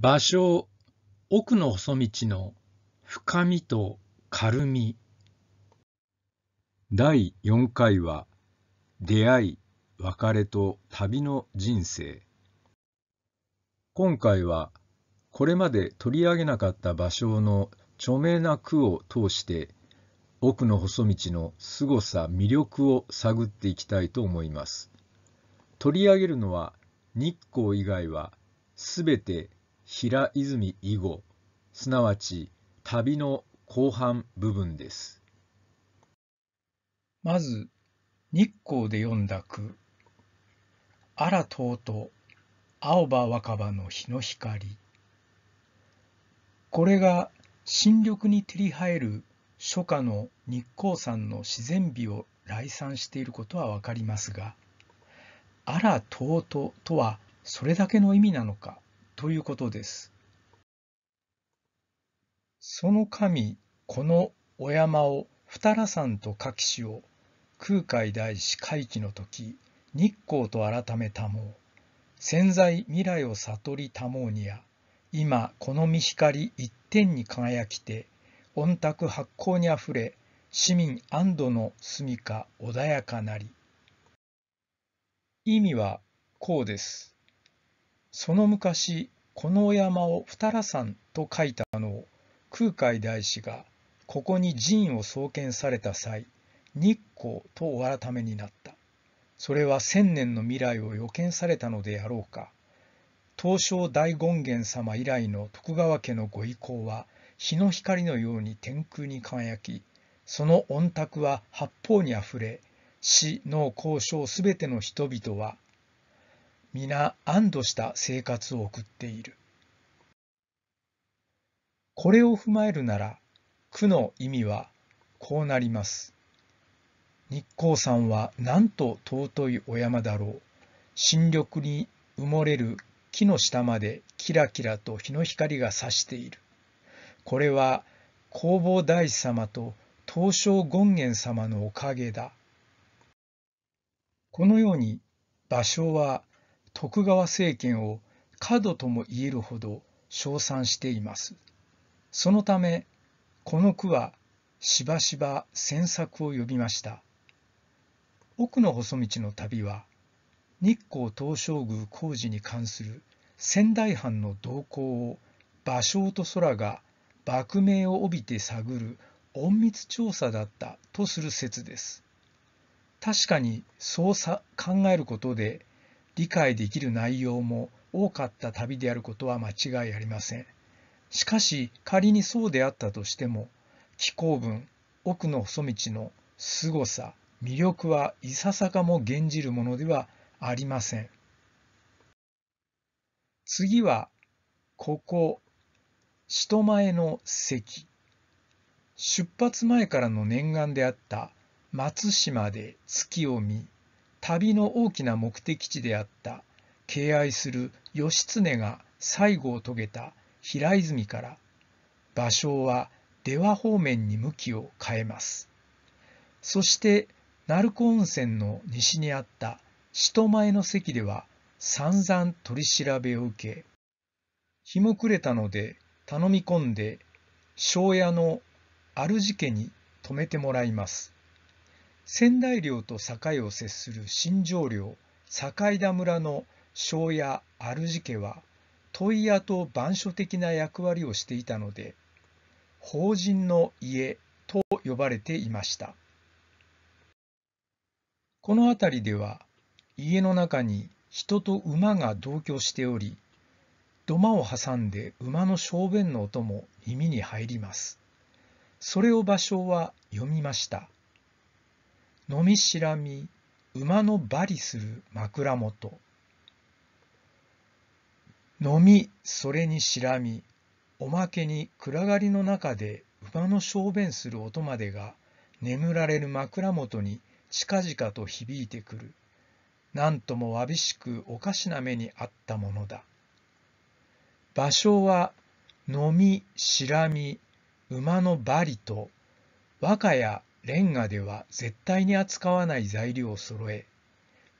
場所奥の細道の深みと軽み第4回は出会い別れと旅の人生今回はこれまで取り上げなかった場所の著名な句を通して奥の細道の凄さ魅力を探っていきたいと思います取り上げるのは日光以外はすべて平泉以後すなわち旅の後半部分ですまず日光で読んだ句「あらとうと青葉若葉の日の光」これが新緑に照り映る初夏の日光山の自然美を来賛していることは分かりますが「あらとうと」とはそれだけの意味なのかということです。その神、このお山を二良山と書きしを空海大師回帰の時、日光と改めたもう、潜在未来を悟りたもうにや、今この見光一点に輝きて、御卓発光にあふれ、市民安堵の住みか穏やかなり。意味はこうです。その昔、この山を二良山と書いたのを、空海大師が、ここに寺院を創建された際、日光とお改めになった。それは千年の未来を予見されたのであろうか。東照大権現様以来の徳川家のご意向は、日の光のように天空に輝き、その御宅は八方にあふれ、死、の交渉すべての人々は、皆安堵した生活を送っている。これを踏まえるなら、苦の意味はこうなります。日光山はなんと尊いお山だろう。新緑に埋もれる木の下までキラキラと日の光が差している。これは弘法大師様と東照権現様のおかげだ。このように場所は徳川政権を過度とも言えるほど称賛しています。そのため、この句はしばしば詮索を呼びました。奥の細道の旅は、日光東照宮工事に関する仙台藩の動向を芭蕉と空が幕名を帯びて探る隠密調査だったとする説です。確かにそうさ考えることで理解できる内容も多かった旅であることは間違いありません。しかし仮にそうであったとしても紀行文奥の細道の凄さ魅力はいささかも減じるものではありません。次はここ人前の席出発前からの念願であった松島で月を見旅の大きな目的地であった敬愛する義経が最後を遂げた平泉から芭蕉は出羽方面に向きを変えます。そして鳴子温泉の西にあった人前の席では散々取り調べを受け、日も暮れたので頼み込んで、庄屋の主家に泊めてもらいます。仙台領と境を接する新庄領境田村の庄屋主家は問屋と番所的な役割をしていたので法人の家と呼ばれていましたこの辺りでは家の中に人と馬が同居しており土間を挟んで馬の小便の音も耳に入りますそれを場所は読みました飲みしらみ馬のばりする枕元飲みそれにしらみおまけに暗がりの中で馬の小便する音までが眠られる枕元に近々と響いてくるなんともわびしくおかしな目にあったものだ場所は飲みしらみ馬のばりと若やレンガでは絶対に扱わない材料を揃え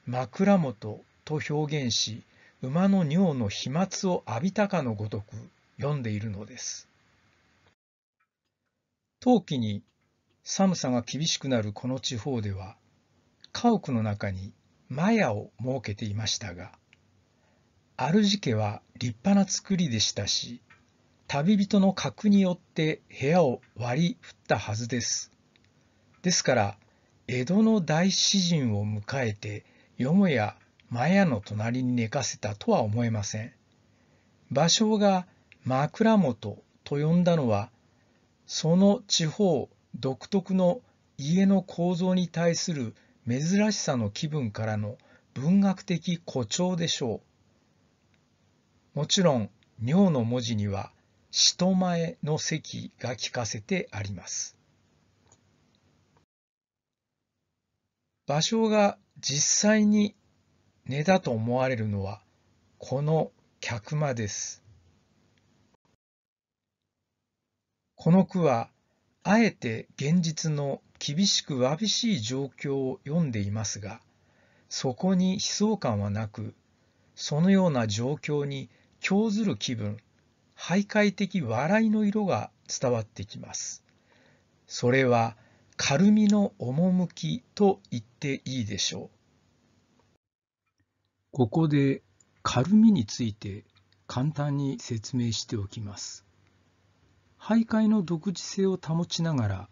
枕元と表現し馬の尿の飛沫を浴びたかのごとく読んでいるのです冬季に寒さが厳しくなるこの地方では家屋の中にマヤを設けていましたが主家は立派な造りでしたし旅人の格によって部屋を割り振ったはずですですから江戸の大詩人を迎えてよもやマヤの隣に寝かせたとは思えません。芭蕉が枕元と呼んだのはその地方独特の家の構造に対する珍しさの気分からの文学的誇張でしょう。もちろん、尿の文字には、人前の席が聞かせてあります。場所が実際に根だと思われるのはこの客間です。この句はあえて現実の厳しくわびしい状況を読んでいますがそこに悲壮感はなくそのような状況に興ずる気分徘徊的笑いの色が伝わってきます。それは軽みの趣と言っていいでしょう。ここで軽みについて簡単に説明しておきます。徘徊の独自性を保ちながら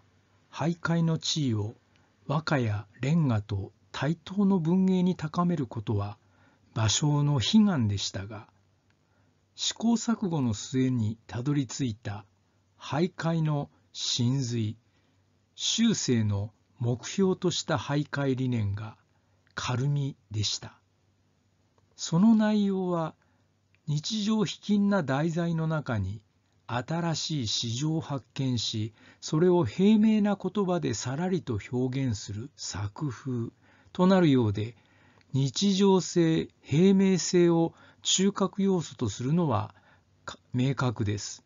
徘徊の地位を和歌やレンガと対等の文芸に高めることは芭蕉の悲願でしたが試行錯誤の末にたどり着いた徘徊の真髄修正の目標とした徘徊理念が軽みでした。その内容は日常秘近な題材の中に新しい市場を発見し、それを平明な言葉でさらりと表現する作風となるようで、日常性、平明性を中核要素とするのは明確です。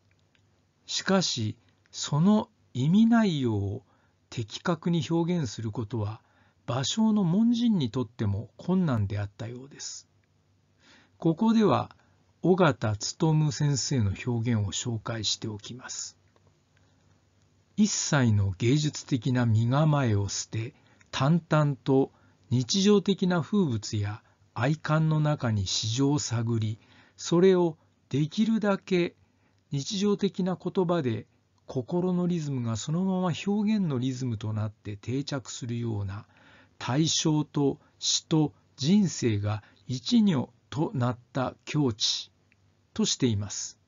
しかし、その意味内容を的確に表現することは芭蕉の門人にとっても困難であったようです。ここでは尾形勉先生の表現を紹介しておきます。一切の芸術的な身構えを捨て淡々と日常的な風物や愛観の中に市場を探りそれをできるだけ日常的な言葉で心のリズムがそのまま表現のリズムとなって定着するような対象と詩と人生が一如となった境地としています。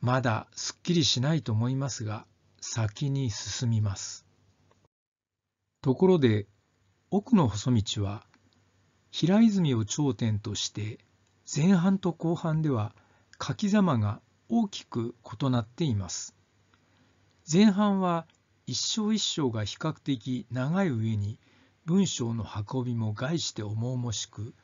まだすっきりしないと思いますが、先に進みます。ところで、奥の細道は、平泉を頂点として、前半と後半では、柿様が大きく異なっています。前半は一章一章が比較的長い上に文章の運びも概して重々しく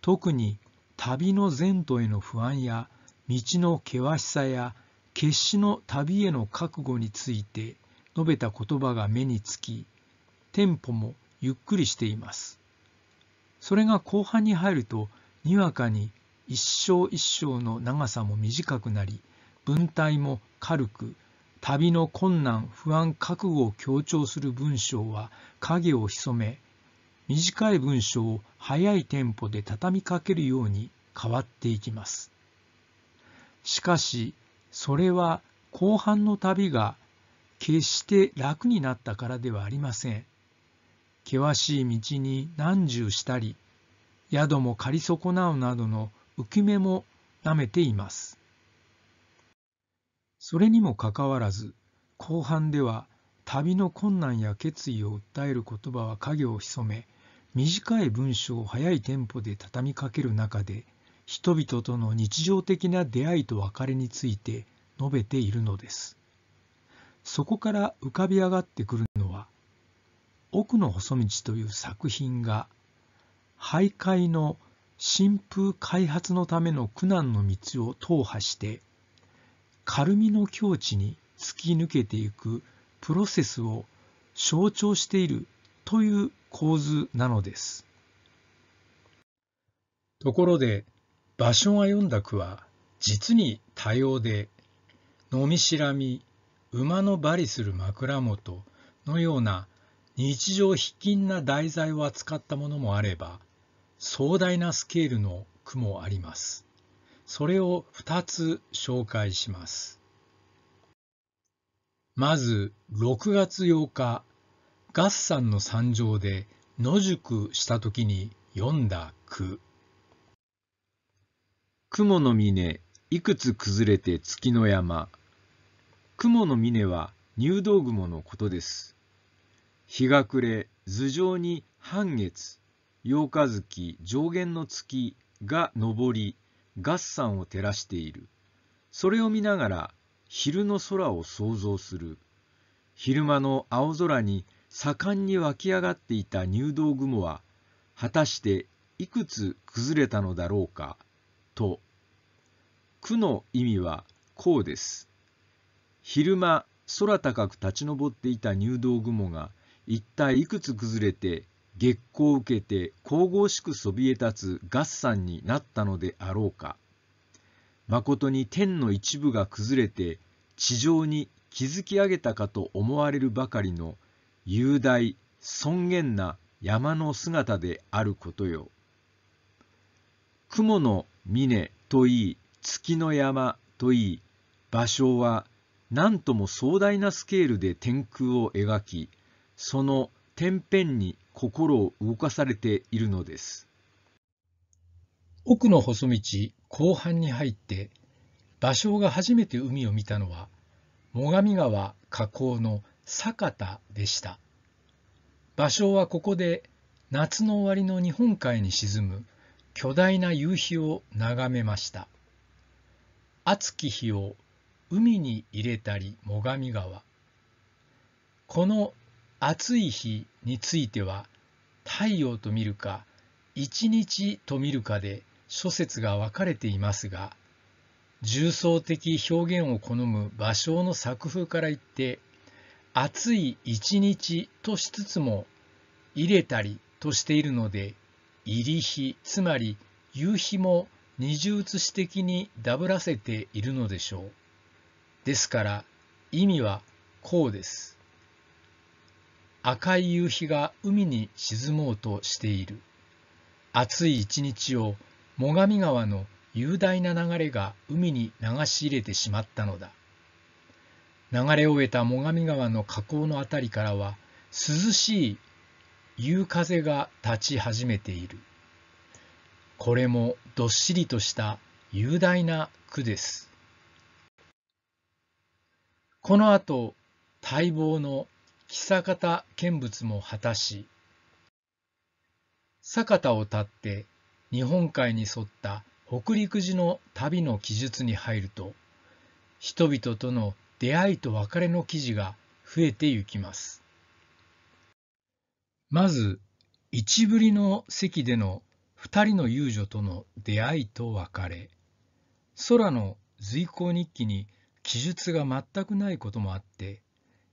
特に旅の前途への不安や道の険しさや決死の旅への覚悟について述べた言葉が目につきテンポもゆっくりしています。それが後半に入るとにわかに一生一生の長さも短くなり文体も軽く旅の困難不安覚悟を強調する文章は影を潜め短い文章を早いテンポで畳みかけるように変わっていきますしかしそれは後半の旅が決して楽になったからではありません険しい道に難渋したり宿も借り損なうなどの浮き目も舐めています。それにもかかわらず後半では旅の困難や決意を訴える言葉は影を潜め短い文章を速いテンポで畳みかける中で人々との日常的な出会いと別れについて述べているのです。そこから浮かび上がってくるのは「奥の細道」という作品が徘徊の新風開発のための苦難の道を踏破して軽みの境地に突き抜けていくプロセスを象徴しているという構図なのです。ところで場所が読んだ句は実に多様で飲みしらみ馬のばりする枕元のような日常必近な題材を扱ったものもあれば壮大なスケールの句もあります。それを2つ紹介します。まず6月8日、月山の山上で野宿した時に読んだ句。雲の峰、いくつ崩れて月の山。雲の峰は入道雲のことです。日が暮れ、頭上に半月。8日月上限の月が昇り月山を照らしているそれを見ながら昼の空を想像する昼間の青空に盛んに湧き上がっていた入道雲は果たしていくつ崩れたのだろうかと苦の意味はこうです昼間空高く立ち上っていた入道雲が一体いくつ崩れて月光を受けて神々しくそびえ立つ合算になったのであろうか。まことに天の一部が崩れて地上に築き上げたかと思われるばかりの雄大尊厳な山の姿であることよ。雲の峰といい月の山といい場所は何とも壮大なスケールで天空を描きその天辺に心を動かされているのです。奥の細道後半に入って芭蕉が初めて海を見たのは最上川河口の酒田でした芭蕉はここで夏の終わりの日本海に沈む巨大な夕日を眺めました熱き日を海に入れたり最上川この暑い日については太陽と見るか一日と見るかで諸説が分かれていますが重層的表現を好む芭蕉の作風から言って暑い一日としつつも入れたりとしているので入り日つまり夕日も二重写し的にダブらせているのでしょう。ですから意味はこうです。赤い夕日が海に沈もうとしている暑い一日を最上川の雄大な流れが海に流し入れてしまったのだ流れ終えた最上川の河口の辺りからは涼しい夕風が立ち始めているこれもどっしりとした雄大な句ですこのあと待望の久方見物も果たし酒田をたって日本海に沿った北陸寺の旅の記述に入ると人々との出会いと別れの記事が増えてゆきますまず一ぶりの席での二人の遊女との出会いと別れ空の随行日記に記述が全くないこともあって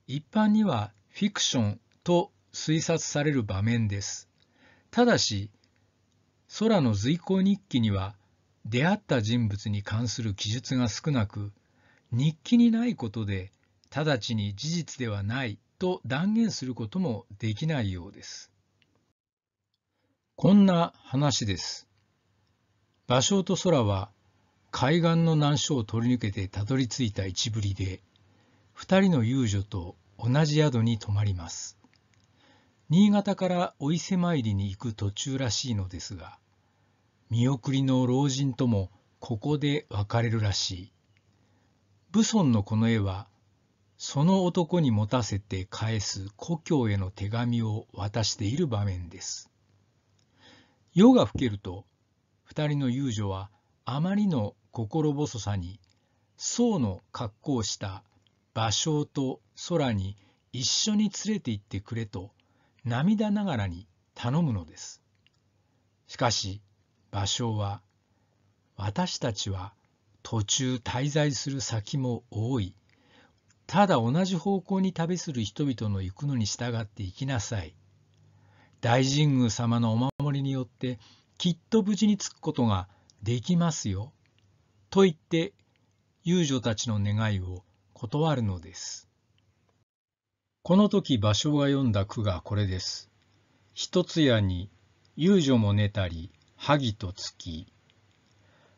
一般にはフィクションと推察される場面です。ただし、空の随行日記には出会った人物に関する記述が少なく、日記にないことで直ちに事実ではないと断言することもできないようです。こんな話です。場所と空は海岸の難所を取り抜けてたどり着いた一ぶりで、二人の遊女と同じ宿に泊まります。新潟からお伊勢参りに行く途中らしいのですが、見送りの老人ともここで別れるらしい。武尊のこの絵は、その男に持たせて返す故郷への手紙を渡している場面です。夜が更けると、二人の遊女はあまりの心細さに、僧の格好をした芭蕉と空に一緒に連れて行ってくれと涙ながらに頼むのです。しかし芭蕉は私たちは途中滞在する先も多いただ同じ方向に旅する人々の行くのに従って行きなさい大神宮様のお守りによってきっと無事に着くことができますよと言って遊女たちの願いを断るのです。この時芭蕉が読んだ句がこれです。一つやに遊女も寝たり萩と月。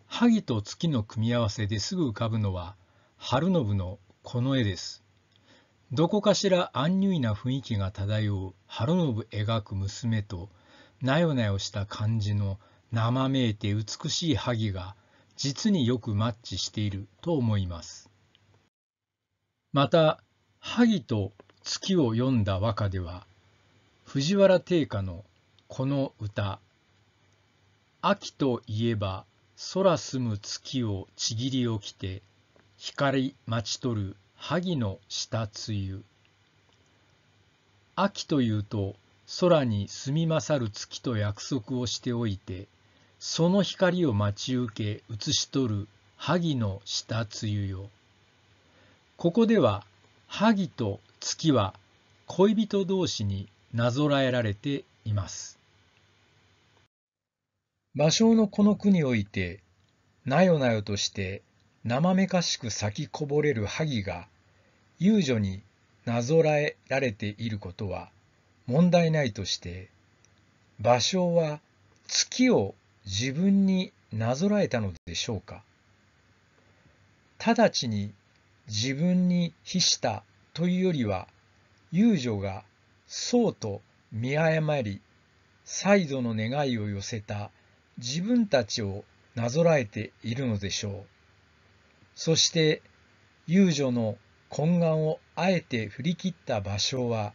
萩と月の組み合わせですぐ浮かぶのは春信のこの絵です。どこかしら安入意な雰囲気が漂う春信描く娘となよなよした感じの生めいて美しい萩が実によくマッチしていると思います。また「萩と月」を詠んだ和歌では藤原定家のこの歌「秋といえば空澄む月をちぎり起きて光待ち取る萩の下露」「秋というと空に澄み勝る月と約束をしておいてその光を待ち受け映し取る萩の下露よここでは萩と月は恋人同士になぞらえられています。芭蕉のこの句において、なよなよとしてなまめかしく咲きこぼれる萩が遊女になぞらえられていることは問題ないとして、芭蕉は月を自分になぞらえたのでしょうか。直ちに自分に比したというよりは遊女がそうと見誤り再度の願いを寄せた自分たちをなぞらえているのでしょう。そして遊女の懇願をあえて振り切った場所は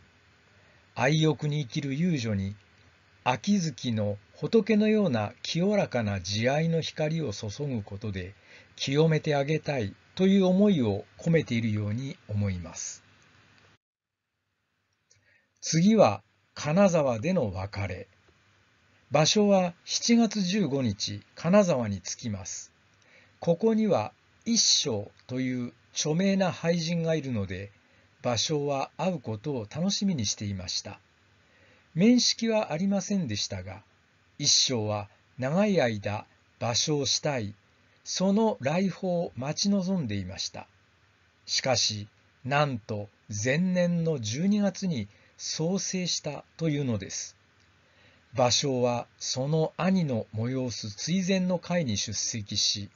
愛欲に生きる遊女に秋月の仏のような清らかな慈愛の光を注ぐことで清めてあげたいという思いを込めているように思います。次は金沢での別れ。場所は7月15日、金沢に着きます。ここには一生という著名な俳人がいるので、場所は会うことを楽しみにしていました。面識はありませんでしたが、一生は長い間芭蕉したいその来訪を待ち望んでいましたしかしなんと前年の12月に創生したというのです芭蕉はその兄の催す追善の会に出席し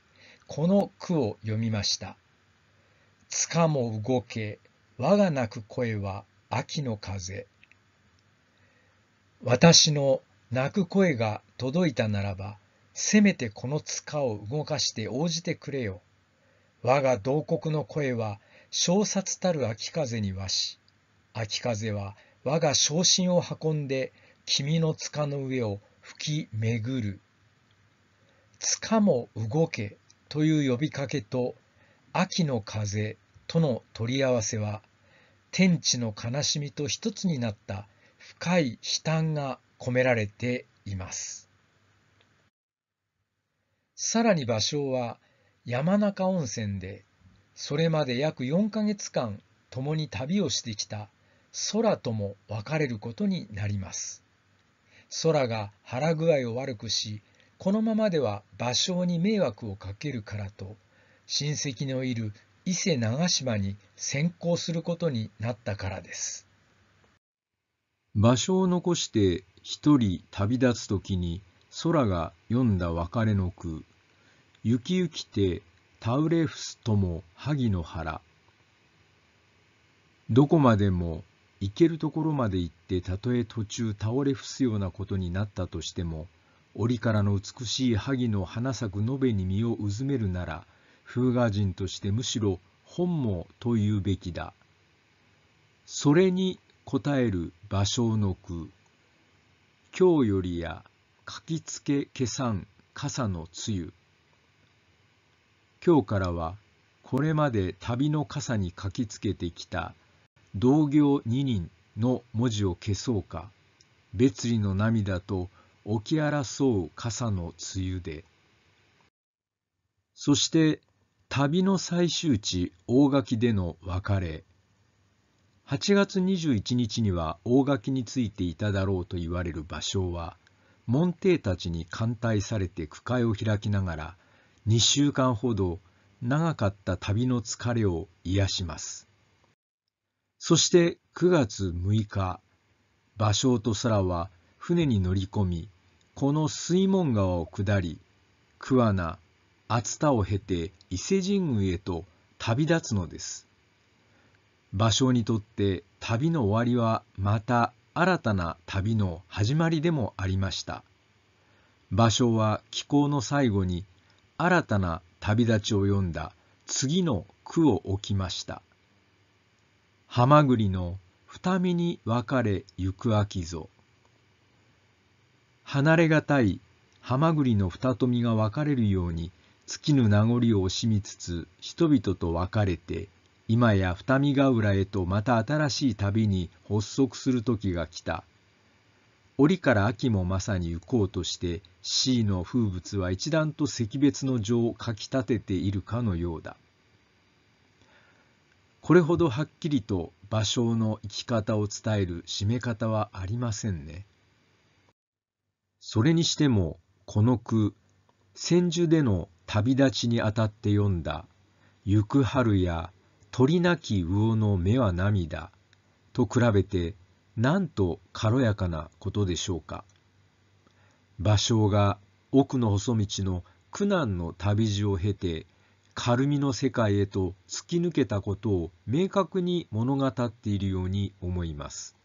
この句を読みました「つかも動け我が鳴く声は秋の風」私の泣く声が届いたならば、せめてこの塚を動かして応じてくれよ。我が同国の声は、小殺たる秋風に和し、秋風は我が昇進を運んで、君の塚の上を吹き巡る。塚も動けという呼びかけと、秋の風との取り合わせは、天地の悲しみと一つになった深い悲嘆が込められています。さらに場所は山中温泉でそれまで約4ヶ月間共に旅をしてきた空とも別れることになります。空が腹具合を悪くし、このままでは場所に迷惑をかけるからと、親戚のいる伊勢長島に先行することになったからです。場所を残して一人旅立つ時に空が読んだ別れの句「雪雪きてタウレフスとも萩の原」どこまでも行けるところまで行ってたとえ途中倒れ伏すようなことになったとしても折からの美しい萩の花咲く延べに身をうずめるなら風雅人としてむしろ本望と言うべきだ。それに答える芭蕉の句今日よりや書きつけ消さん傘のゆ。今日からはこれまで旅の傘に書きつけてきた同業二人の文字を消そうか別離の涙と起き争う傘のゆでそして旅の最終地大垣での別れ8月21日には大垣についていただろうと言われる芭蕉は、門弟たちに歓待されて句会を開きながら、2週間ほど長かった旅の疲れを癒します。そして9月6日、芭蕉と空は船に乗り込み、この水門川を下り、桑名、熱田を経て伊勢神宮へと旅立つのです。芭蕉にとって旅の終わりはまた新たな旅の始まりでもありました芭蕉は紀行の最後に新たな旅立ちを読んだ次の句を置きました「はまぐりの二身に分かれ行く秋ぞ」離れがたいはまぐりの二富が分かれるように月の名残を惜しみつつ人々と別れて今や二見ヶ浦へとまた新しい旅に発足する時が来た。折から秋もまさに行こうとして C の風物は一段と惜別の情をかきたてているかのようだ。これほどはっきりと芭蕉の生き方を伝える締め方はありませんね。それにしてもこの句千住での旅立ちにあたって読んだ「行く春や鳥なき魚の目は涙と比べてなんと軽やかなことでしょうか。芭蕉が奥の細道の苦難の旅路を経て軽みの世界へと突き抜けたことを明確に物語っているように思います。